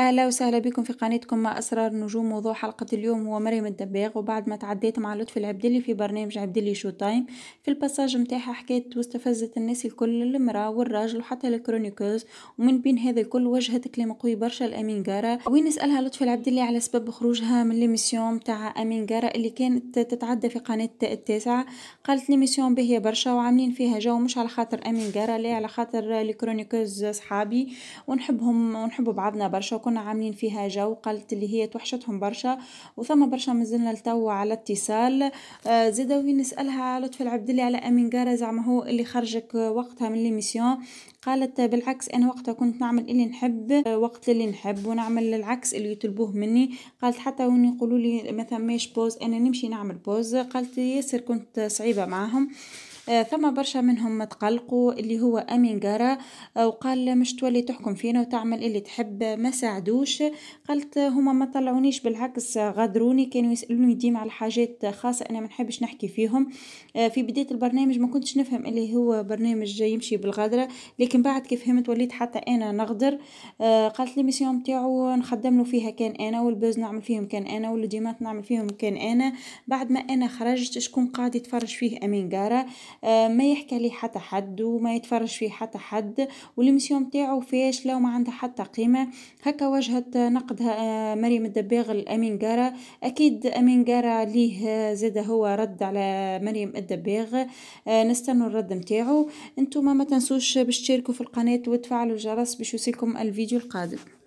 أهلا وسهلا بكم في قناتكم مع أسرار نجوم موضوع حلقة اليوم هو مريم الدباغ وبعد ما تعديت مع لطفي العبدلي في برنامج عبدلي شو تايم في الباساج متاعها حكيت واستفزت الناس الكل المرأة والراجل وحتى الكرونيكوز ومن بين هذا الكل وجهت كلام قوي برشا لأمين جارا وين نسألها لطفي العبدلي على سبب خروجها من ليميسيون متاع أمين جارا اللي كانت تتعدى في قناة التاسعة قالت ليميسيون باهية برشا وعاملين فيها جو مش على خاطر أمين جارا لا على خاطر الكرونيكوز صحابي ونحبهم ونحبوا بعضنا برشا كنا عاملين فيها جو قالت اللي هي توحشتهم برشا وثم برشا مازلنا لتوا على اتصال آه، زادا وين نسالها لطفي العبدلي على امين جارة زعما هو اللي خرجك وقتها من ليميسيون قالت بالعكس انا وقتها كنت نعمل اللي نحب آه، وقت اللي نحب ونعمل العكس اللي يطلبوه مني قالت حتى وين يقولوا لي مثلا ماش بوز انا نمشي نعمل بوز قالت ياسر كنت صعيبه معاهم آه، ثم برشا منهم متقلقوا اللي هو أمين جارا آه، وقال مش تولي تحكم فينا وتعمل اللي تحب ما ساعدوش قالت هما ما طلعونيش بالعكس غادروني كانوا يسألوني ديما على حاجات خاصة أنا ما نحبش نحكي فيهم آه، في بداية البرنامج ما كنتش نفهم اللي هو برنامج يمشي بالغدرة لكن بعد كيف فهمت وليت حتى أنا نغدر قالت لي ميسيون تاعو نخدم له فيها كان أنا والبوز نعمل فيهم كان أنا والديمات نعمل فيهم كان أنا بعد ما أنا خرجت شكون قاعد يتفرج فيه أمين جارا آه، ما يحكي لي حتى حد وما يتفرج فيه حتى حد والمسيون فيش فاشله ما عندها حتى قيمه هكا وجهت نقدها آه، مريم الدباغ جارة اكيد أمين جارة ليه آه، زاد هو رد على مريم الدباغ نستنوا الرد متاعو انتم ما تنسوش باش تشاركوا في القناه وتفعلوا الجرس باش يوصلكم الفيديو القادم